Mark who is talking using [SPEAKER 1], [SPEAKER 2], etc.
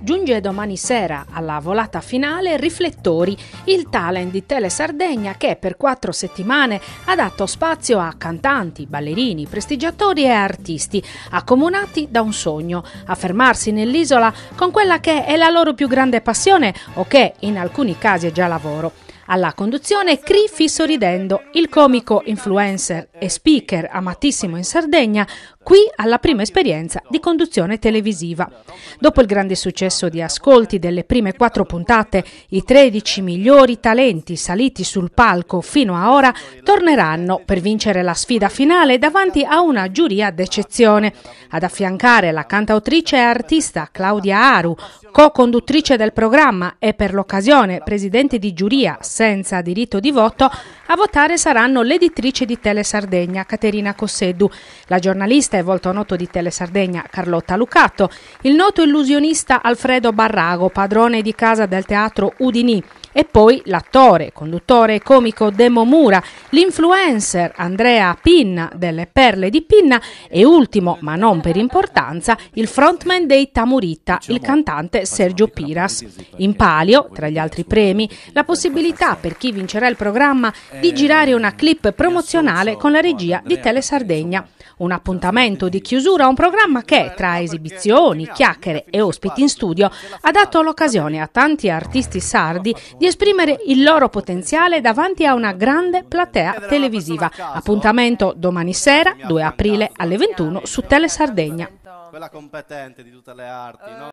[SPEAKER 1] Giunge domani sera alla volata finale Riflettori, il talent di Tele Sardegna che per quattro settimane ha dato spazio a cantanti, ballerini, prestigiatori e artisti, accomunati da un sogno, affermarsi nell'isola con quella che è la loro più grande passione o che in alcuni casi è già lavoro. Alla conduzione Criffi Sorridendo, il comico influencer e speaker amatissimo in Sardegna, qui alla prima esperienza di conduzione televisiva. Dopo il grande successo di ascolti delle prime quattro puntate, i 13 migliori talenti saliti sul palco fino a ora torneranno per vincere la sfida finale davanti a una giuria d'eccezione. Ad affiancare la cantautrice e artista Claudia Aru, co-conduttrice del programma e per l'occasione presidente di giuria senza diritto di voto, a votare saranno l'editrice di Telesardegna Caterina Cosseddu, la giornalista interviste volto noto di Telesardegna Carlotta Lucato, il noto illusionista Alfredo Barrago, padrone di casa del teatro Udinì, e poi l'attore, conduttore e comico Demo Mura, l'influencer Andrea Pinna delle Perle di Pinna e ultimo, ma non per importanza, il frontman dei Tamurita, il cantante Sergio Piras. In palio, tra gli altri premi, la possibilità per chi vincerà il programma di eh, girare una clip promozionale con la regia di Telesardegna. Un appuntamento momento di chiusura un programma che, tra esibizioni, chiacchiere e ospiti in studio, ha dato l'occasione a tanti artisti sardi di esprimere il loro potenziale davanti a una grande platea televisiva. Appuntamento domani sera, 2 aprile alle 21 su Telesardegna. Quella competente di tutte le arti,